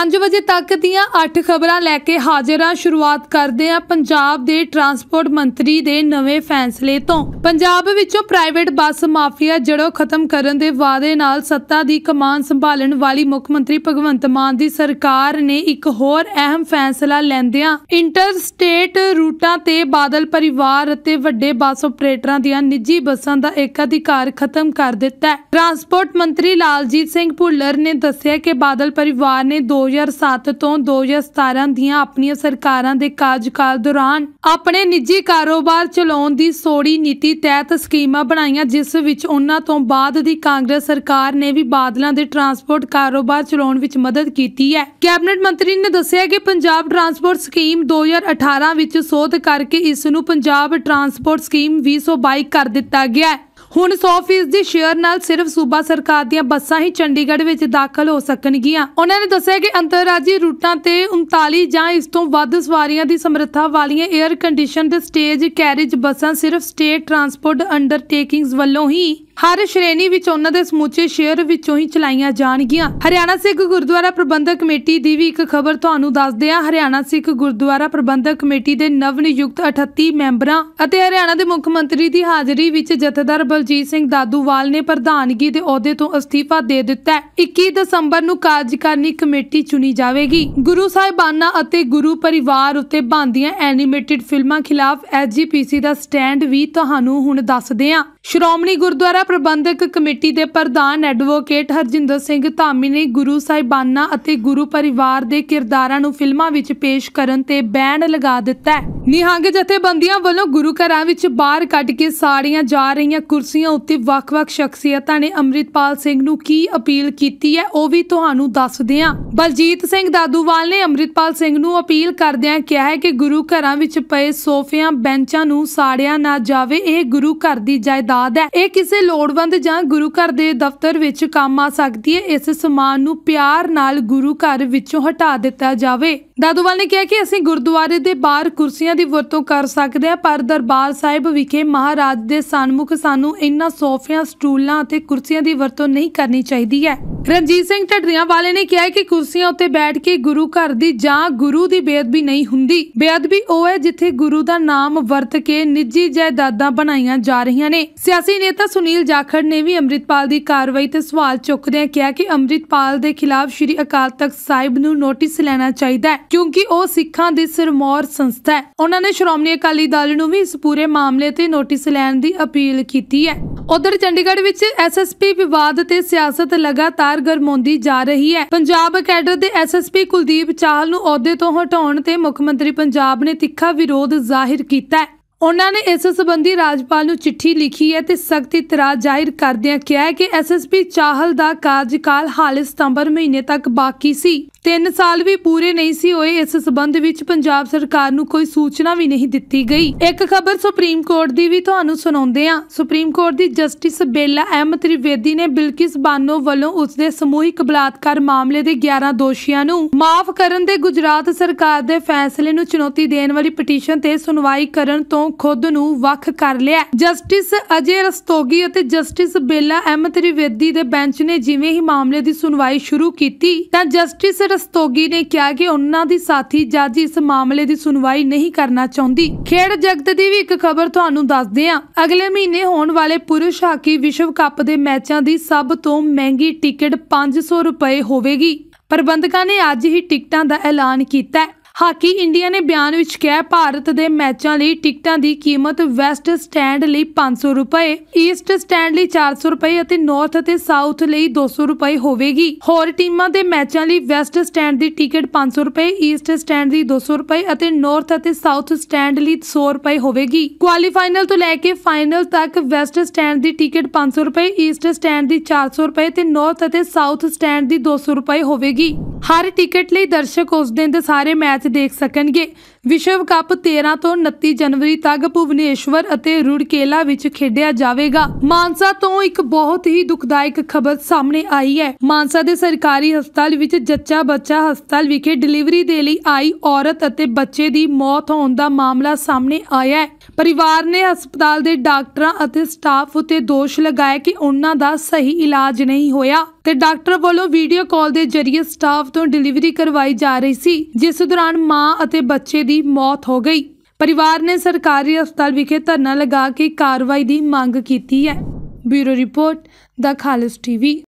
5 ਵਜੇ ਤੱਕ ਦੀਆਂ 8 ਖਬਰਾਂ ਲੈ ਕੇ ਹਾਜ਼ਰ ਆ ਸ਼ੁਰੂਆਤ ਕਰਦੇ ਆ ਪੰਜਾਬ ਦੇ ਟਰਾਂਸਪੋਰਟ ਮੰਤਰੀ ਦੇ ਨਵੇਂ ਫੈਸਲੇ ਤੋਂ ਪੰਜਾਬ ਵਿੱਚੋਂ ਪ੍ਰਾਈਵੇਟ ਬੱਸ ਮਾਫੀਆ ਜੜੋਂ ਖਤਮ ਕਰਨ ਦੇ ਵਾਅਦੇ ਨਾਲ ਸੱਤਾ ਦੀ ਕਮਾਨ ਸੰਭਾਲਣ ਵਾਲੀ ਮੁੱਖ ਮੰਤਰੀ ਭਗਵੰਤ ਮਾਨ ਦੀ ਸਰਕਾਰ ਨੇ ਇੱਕ ਹੋਰ ਅਹਿਮ ਫੈਸਲਾ ਲੈਂਦਿਆਂ ਇੰਟਰ ਸਟੇਟ ਰੂਟਾਂ ਤੇ ਬਾਦਲ ਪਰਿਵਾਰ ਅਤੇ ਵੱਡੇ ਬੱਸ ਆਪਰੇਟਰਾਂ ਦੀਆਂ ਨਿੱਜੀ ਬੱਸਾਂ ਦਾ ਇੱਕ ਅਧਿਕਾਰ ਖਤਮ ਕਰ ਦਿੱਤਾ ਟਰਾਂਸਪੋਰਟ ਮੰਤਰੀ ਲਾਲਜੀਤ ਸਿੰਘ ਭੁੱਲਰ ਨੇ ਦੱਸਿਆ ਕਿ ਬਾਦਲ ਪਰਿਵਾਰ ਨੇ 2007 ਤੋਂ 2017 ਦੀਆਂ ਆਪਣੀਆਂ ਸਰਕਾਰਾਂ ਦੇ ਕਾਰਜਕਾਲ ਦੌਰਾਨ ਆਪਣੇ ਨਿੱਜੀ ਕਾਰੋਬਾਰ ਚਲਾਉਣ ਦੀ ਸੋੜੀ ਨੀਤੀ ਤਹਿਤ ਸਕੀਮਾਂ ਬਣਾਈਆਂ ਜਿਸ ਵਿੱਚ ਉਹਨਾਂ ਤੋਂ ਬਾਅਦ ਦੀ ਕਾਂਗਰਸ ਸਰਕਾਰ ਨੇ ਵੀ ਬਾਦਲਾਂ ਦੇ ਟਰਾਂਸਪੋਰਟ ਕਾਰੋਬਾਰ ਚਲਾਉਣ ਵਿੱਚ ਮਦਦ ਕੀਤੀ ਹੈ ਕੈਬਨਿਟ ਮੰਤਰੀ ਨੇ ਦੱਸਿਆ ਕਿ ਪੰਜਾਬ ਟਰਾਂਸਪੋਰਟ ਸਕੀਮ 2018 ਵਿੱਚ ਸੋਧ ਕਰਕੇ ਇਸ ਨੂੰ ਪੰਜਾਬ ਟਰਾਂਸਪੋਰਟ ਸਕੀਮ 2022 ਕਰ ਦਿੱਤਾ ਗਿਆ ਹੈ ਹੁਣ 100% ਦੇ ਸ਼ੇਅਰ ਨਾਲ ਸਿਰਫ ਸੂਬਾ ਸਰਕਾਰ ਦੀਆਂ ਬੱਸਾਂ ਹੀ ਚੰਡੀਗੜ੍ਹ ਵਿੱਚ ਦਾਖਲ ਹੋ ਸਕਣਗੀਆਂ ਉਹਨਾਂ ਨੇ ਦੱਸਿਆ ਕਿ ਅੰਤਰਰਾਜੀ ਰੂਟਾਂ ਤੇ 39 ਜਾਂ ਇਸ ਤੋਂ ਵੱਧ ਸਵਾਰੀਆਂ ਦੀ ਸਮਰੱਥਾ ਵਾਲੀਆਂ 에ਅਰ ਕੰਡੀਸ਼ਨ ਸਟੇਜ ਕੈਰੇਜ ਬੱਸਾਂ ਸਿਰਫ ਸਟੇਟ ਟਰਾਂਸਪੋਰਟ ਅੰਡਰਟੇਕਿੰਗਸ ਵੱਲੋਂ ਹੀ ਹਰ ਸ਼੍ਰੇਣੀ ਵਿੱਚ ਉਹਨਾਂ ਦੇ ਸਮੁੱਚੇ ਸ਼ੇਅਰ ਵਿੱਚੋਂ ਹੀ ਚਲਾਈਆਂ ਜਾਣਗੀਆਂ ਹਰਿਆਣਾ ਸਿੱਖ ਗੁਰਦੁਆਰਾ ਪ੍ਰਬੰਧਕ ਕਮੇਟੀ ਦੀ ਵੀ ਇੱਕ ਖਬਰ ਤੁਹਾਨੂੰ ਦੱਸਦੇ ਹਾਂ ਹਰਿਆਣਾ ਸਿੱਖ ਗੁਰਦੁਆਰਾ ਪ੍ਰਬੰਧਕ ਕਮੇਟੀ ਦੇ ਨਵ ਨਿਯੁਕਤ 38 ਮੈਂਬਰਾਂ ਅਤੇ ਹਰਿਆਣਾ ਦੇ ਮੁੱਖ ਮੰਤਰੀ ਦੀ ਹਾਜ਼ਰੀ ਵਿੱਚ ਜਥੇਦਾਰ ਬਲਜੀਤ ਸਿੰਘ ਦਾਦੂਵਾਲ ਨੇ ਪ੍ਰਧਾਨਗੀ ਦੇ ਅਹੁਦੇ ਤੋਂ ਅਸਤੀਫਾ ਦੇ ਦਿੱਤਾ ਹੈ 21 ਦਸੰਬਰ ਨੂੰ ਕਾਰਜਕਾਰਨੀ ਕਮੇਟੀ ਚੁਣੀ ਜਾਵੇਗੀ ਗੁਰੂ ਸਾਹਿਬਾਨਾਂ ਅਤੇ ਗੁਰੂ ਪਰਿਵਾਰ ਉੱਤੇ ਬੰਦੀਆਂ ਐਨੀਮੇਟਿਡ ਫਿਲਮਾਂ ਖਿਲਾਫ ਐਸਜੀਪੀਸੀ ਦਾ ਸਟੈਂਡ ਵੀ ਤੁਹਾਨੂੰ ਹੁਣ ਦੱਸਦੇ ਹਾਂ ਸ਼੍ਰੋਮਣੀ ਗੁਰਦੁਆਰਾ ਪ੍ਰਬੰਧਕ ਕਮੇਟੀ ਦੇ ਪ੍ਰਧਾਨ ਐਡਵੋਕੇਟ ਹਰਜਿੰਦਰ ਸਿੰਘ ਧਾਮੀ ਨੇ ਗੁਰੂ ਸਾਹਿਬਾਨਾ ਅਤੇ ਗੁਰੂ ਪਰਿਵਾਰ ਦੇ ਕਿਰਦਾਰਾਂ ਨੂੰ ਫਿਲਮਾਂ ਵਿੱਚ ਪੇਸ਼ ਕਰਨ ਤੇ ਬੈਨ ਲਗਾ ਦਿੱਤਾ ਹੈ ਨਿਹੰਗ ਜਥੇਬੰਦੀਆਂ ਵੱਲੋਂ ਗੁਰੂ ਘਰਾਂ ਵਿੱਚ ਬਾਹਰ ਕੱਢ ਕੇ ਸਾੜੀਆਂ ਜਾ ਰਹੀਆਂ ਕੁਰਸੀਆਂ ਉੱਤੇ ਵੱਖ-ਵੱਖ ਸ਼ਖਸੀਅਤਾਂ ਨੇ ਅਮਰਿਤਪਾਲ ਸਿੰਘ ਨੂੰ ਕੀ ਅਪੀਲ ਕੀਤੀ ਹੈ ਉਹ ਵੀ ਤੁਹਾਨੂੰ ਦੱਸਦੇ ਹਾਂ ਬਲਜੀਤ ਸਿੰਘ ਦਾਦੂਵਾਲ ਨੇ ਅਮਰਿਤਪਾਲ ਸਿੰਘ ਨੂੰ ਅਪੀਲ ਕਰਦਿਆਂ ਕਿਹਾ ਹੈ ਕਿ ਗੁਰੂ ਘਰਾਂ ਵਿੱਚ ਪਏ ਸੋਫਿਆਂ ਬੈਂਚਾਂ ਨੂੰ ਸਾੜਿਆ ਨਾ ਜਾਵੇ ਇਹ ਗੁਰੂ ਘਰ ਦੀ ਜਾਇਦਾਦ ਜਾਇਦਾਦ ਹੈ ਇਹ ਕਿਸੇ ਲੋੜਵੰਦ ਜਾਂ ਗੁਰੂ ਘਰ ਦੇ ਦਫ਼ਤਰ ਵਿੱਚ ਕੰਮ ਆ ਸਕਦੀ ਹੈ ਇਸ ਸਮਾਨ ਨੂੰ ਪਿਆਰ ਨਾਲ ਗੁਰੂ ਘਰ ਵਿੱਚੋਂ ਹਟਾ ਦਿੱਤਾ ਜਾਵੇ ਦਾਦੂਵਾਲ ਨੇ ਕਿਹਾ ਕਿ ਅਸੀਂ ਗੁਰਦੁਆਰੇ ਦੇ ਬਾਹਰ ਕੁਰਸੀਆਂ ਦੀ ਵਰਤੋਂ ਕਰ ਸਕਦੇ ਹਾਂ ਪਰ ਦਰਬਾਰ ਸਾਹਿਬ ਵਿਖੇ ਮਹਾਰਾਜ ਦੇ ਸਨਮੁਖ ਸਾਨੂੰ ਇਨ੍ਹਾਂ ਸੋਫਿਆਂ ਸਟੂਲਾਂ ਅਤੇ ਕੁਰਸੀਆਂ ਦੀ ਵਰਤੋਂ ਨਹੀਂ ਕਰਨੀ ਚਾਹੀਦੀ ਹੈ ਰਣਜੀਤ ਸਿੰਘ ਢੱਡਰੀਆਂ ਵਾਲੇ ਨੇ ਕਿਹਾ ਕਿ ਕੁਰਸੀਆਂ ਉੱਤੇ ਬੈਠ ਕੇ ਗੁਰੂ ਘਰ ਦੀ ਜਾਂ ਗੁਰੂ ਦੀ ਬੇਅਦਬੀ ਨਹੀਂ ਹੁੰਦੀ ਬੇਅਦਬੀ ਉਹ ਹੈ ਜਿੱਥੇ ਗੁਰੂ ਦਾ ਨਾਮ ਵਰਤ ਕੇ ਨਿੱਜੀ ਜਾਇਦਾਦਾਂ ਬਣਾਈਆਂ ਜਾ ਰਹੀਆਂ ਨੇ ਸਿਆਸੀ ਨੇਤਾ ਸੁਨੀਲ ਜਾਖੜ ਨੇ ਵੀ ਅੰਮ੍ਰਿਤਪਾਲ ਦੀ ਕਾਰਵਾਈ ਤੇ ਸਵਾਲ ਚੁੱਕਦਿਆਂ ਕਿਹਾ ਕਿ ਅੰਮ੍ਰਿਤਪਾਲ ਦੇ ਖਿਲਾਫ ਸ੍ਰੀ ਅਕਾਲ ਤਖਤ ਸਾਹਿਬ ਨੂੰ ਨੋਟਿਸ ਲੈਣਾ ਚਾਹੀਦਾ ਹੈ ਕਿਉਂਕਿ ਉਹ ਸਿੱਖਾਂ ਦੀ ਸਰਮੌਰ ਸੰਸਥਾ ਹੈ ਉਹਨਾਂ ਨੇ ਸ਼੍ਰੋਮਣੀ ਅਕਾਲੀ ਦਲ ਨੂੰ ਵੀ ਇਸ ਪੂਰੇ ਮਾਮਲੇ ਤੇ ਨੋਟਿਸ ਲੈਣ ਦੀ ਅਪੀਲ ਕੀਤੀ ਹੈ ਉਧਰ ਚੰਡੀਗੜ੍ਹ ਵਿੱਚ ਐਸਐਸਪੀ ਵਿਵਾਦ ਤੇ ਸਿਆਸਤ ਲਗਾਤਾਰ ਗਰਮਾਉਂਦੀ ਜਾ ਰਹੀ ਹੈ ਪੰਜਾਬ ਕੈਡਰ ਦੇ ਐਸਐਸਪੀ ਕੁਲਦੀਪ ਚਾਹਲ ਨੂੰ ਅਹੁਦੇ ਤੋਂ ਹਟਾਉਣ ਤੇ ਮੁੱਖ ਮੰਤਰੀ ਪੰਜਾਬ ਨੇ ਤਿੱਖਾ ਵਿਰੋਧ ਜ਼ਾਹਿਰ ਕੀਤਾ ਹੈ ਉਹਨਾਂ ਨੇ ਇਸ ਸੰਬੰਧੀ ਰਾਜਪਾਲ ਨੂੰ ਚਿੱਠੀ ਲਿਖੀ ਹੈ ਤੇ ਸਖਤ ਇਤਰਾਜ਼ ਜ਼ਾਹਿਰ ਕਰਦਿਆਂ ਕਿਹਾ ਹੈ ਕਿ ਐਸਐਸਪੀ ਚਾਹਲ ਦਾ ਕਾਰਜਕਾਲ ਹਾਲ ਸਤੰਬਰ ਮਹੀਨੇ ਤੱਕ ਬਾਕੀ ਸੀ 3 ਸਾਲ ਵੀ ਪੂਰੇ ਨਹੀਂ ਸੀ ਹੋਏ ਇਸ ਸਬੰਧ ਵਿੱਚ ਪੰਜਾਬ ਸਰਕਾਰ ਨੂੰ ਕੋਈ ਸੂਚਨਾ ਵੀ ਨਹੀਂ ਦਿੱਤੀ ਗਈ ਇੱਕ ਖਬਰ ਸੁਪਰੀਮ ਕੋਰਟ ਦੀ ਵੀ ਤੁਹਾਨੂੰ ਸੁਣਾਉਂਦੇ ਆ ਸੁਪਰੀਮ ਕੋਰਟ ਦੀ ਜਸਟਿਸ ਬੇਲਾ ਅਹਿਮਦ ਤ੍ਰਿਵੇਦੀ ਨੇ ਬਿਲਕਿਸ ਬਾਨੋ ਵੱਲੋਂ ਉਸ ਦੇ ਸਮੂਹਿਕ ਬਲਾਤਕਾਰ ਮਾਮਲੇ ਦੇ 11 ਦੋਸ਼ੀਆਂ ਨੂੰ ਮਾਫ ਕਰਨ ਦੇ ਗੁਜਰਾਤ ਸਰਕਾਰ ਦੇ ਫੈਸਲੇ ਨੂੰ ਚੁਣੌਤੀ ਦੇਣ ਵਾਲੀ ਪਟੀਸ਼ਨ ਤੇ ਸੁਣਵਾਈ ਕਰਨ ਤੋਂ ਖੁਦ ਨੂੰ ਵੱਖ ਕਰ ਲਿਆ ਜਸਟਿਸ ਅਜੇ ਰਸਤੋਗੀ ਅਤੇ ਜਸਟਿਸ ਬੇਲਾ ਅਹਿਮਦ ਤ੍ਰਿਵੇਦੀ ਦੇ ਬੈਂਚ ਨੇ ਜਿਵੇਂ ਹੀ ਮਾਮਲੇ ਦੀ ਸੁਣਵਾਈ ਸ਼ੁਰੂ ਕੀਤੀ ਤਾਂ ਜਸਟਿਸ ਰਸਤੋਗੀ ਨੇ ਕਿਹਾ ਕਿ ਉਹਨਾਂ ਦੀ ਸਾਥੀ ਜੱਜ ਇਸ ਮਾਮਲੇ ਦੀ ਸੁਣਵਾਈ ਨਹੀਂ ਕਰਨਾ ਚਾਹੁੰਦੀ ਖੇਡ ਜਗਤ ਦੀ ਵੀ ਇੱਕ ਖਬਰ ਤੁਹਾਨੂੰ ਦੱਸਦੇ ਹਾਂ ਅਗਲੇ ਮਹੀਨੇ ਹੋਣ ਵਾਲੇ ਪੁਰਸ਼ ਹਾਕੀ ਵਿਸ਼ਵ ਕੱਪ ਦੇ ਮੈਚਾਂ ਦੀ ਸਭ ਤੋਂ ਮਹਿੰਗੀ ਟਿਕਟ 500 ਰੁਪਏ ਹੋਵੇਗੀ ਪ੍ਰਬੰਧਕਾਂ ਨੇ ਅੱਜ ਹੀ ਟਿਕਟਾਂ ਦਾ ਐਲਾਨ ਕੀਤਾ ਹੈ ਹਾਕੀ ਇੰਡੀਆ ਨੇ ਬਿਆਨ ਵਿੱਚ ਕਿਹਾ ਭਾਰਤ ਦੇ ਮੈਚਾਂ ਲਈ ਟਿਕਟਾਂ ਦੀ ਕੀਮਤ ਵੈਸਟ ਸਟੈਂਡ ਲਈ 500 ਰੁਪਏ ਈਸਟ ਸਟੈਂਡ ਲਈ 400 ਰੁਪਏ ਅਤੇ ਨਾਰਥ ਅਤੇ ਸਾਊਥ ਲਈ 200 ਰੁਪਏ ਹੋਵੇਗੀ ਹੋਰ ਟੀਮਾਂ ਦੇ ਮੈਚਾਂ ਲਈ ਵੈਸਟ ਸਟੈਂਡ ਦੀ ਟਿਕਟ 500 ਰੁਪਏ ਈਸਟ ਸਟੈਂਡ ਦੀ 200 ਰੁਪਏ ਅਤੇ ਨਾਰਥ ਅਤੇ ਸਾਊਥ ਸਟੈਂਡ ਲਈ 100 ਰੁਪਏ ਹੋਵੇਗੀ ਕੁਆਲੀਫਾਈਨਲ ਤੋਂ ਲੈ ਕੇ ਫਾਈਨਲ ਤੱਕ ਵੈਸਟ ਸਟੈਂਡ ਦੀ ਟਿਕਟ 500 ਰੁਪਏ ਈਸਟ ਸਟੈਂਡ ਦੀ 400 ਰੁਪਏ ਤੇ ਨਾਰਥ ਅਤੇ ਸਾਊਥ ਸਟੈਂਡ ਦੀ 200 ਰੁਪਏ ਹੋਵੇਗੀ ਹਰ ਟਿਕਟ ਲਈ ਦਰਸ਼ਕ ਉਸ ਦਿਨ ਦੇ ਸਾਰੇ ਮੈਚ ਦੇਖ ਸਕਣਗੇ ਵਿਸ਼ਵ ਕੱਪ 13 ਤੋਂ 29 ਜਨਵਰੀ ਤੱਕ ਭੁਵਨੇਸ਼ਵਰ ਅਤੇ ਰੁੜਕੇਲਾ ਵਿੱਚ ਖੇਡਿਆ ਜਾਵੇਗਾ ਮਾਨਸਾ ਤੋਂ ਇੱਕ ਬਹੁਤ ਹੀ ਦੁਖਦਾਇਕ ਖਬਰ ਸਾਹਮਣੇ ਆਈ ਹੈ ਮਾਨਸਾ ਦੇ ਸਰਕਾਰੀ ਹਸਪਤਾਲ ਵਿੱਚ ਜੱਚਾ ਬੱਚਾ ਹਸਪਤਾਲ ਵਿਖੇ ਡਿਲੀਵਰੀ ਦੇ ਲਈ ਆਈ ਔਰਤ ਅਤੇ ਬੱਚੇ ਦੀ ਮੌਤ ਹੋਣ ਦਾ ਮਾਮਲਾ ਸਾਹਮਣੇ ਆਇਆ ਹੈ ਪਰਿਵਾਰ ਨੇ ਹਸਪਤਾਲ ਦੇ ਡਾਕਟਰਾਂ ਅਤੇ ਸਟਾਫ ਉਤੇ ਦੋਸ਼ ਲਗਾਇਆ ਕਿ ਉਹਨਾਂ ਦਾ ਸਹੀ ਇਲਾਜ ਨਹੀਂ ਹੋਇਆ ਤੇ ਡਾਕਟਰ ਵੱਲੋਂ ਵੀਡੀਓ ਕਾਲ ਦੇ ਜ਼ਰੀਏ ਸਟਾਫ ਤੋਂ ਡਿਲੀਵਰੀ ਕਰਵਾਈ ਜਾ ਰਹੀ ਸੀ ਜਿਸ ਦੌਰਾਨ ਮਾਂ ਅਤੇ ਬੱਚੇ ਦੀ ਮੌਤ ਹੋ ਗਈ ਪਰਿਵਾਰ ਨੇ ਸਰਕਾਰੀ ਹਸਪਤਾਲ ਵਿਖੇ ਧਰਨਾ ਲਗਾ ਕੇ ਕਾਰਵਾਈ ਦੀ ਮੰਗ ਕੀਤੀ ਹੈ ਬਿਊਰੋ ਰਿਪੋਰਟ ਦਾ ਖਾਲਸ ਟੀਵੀ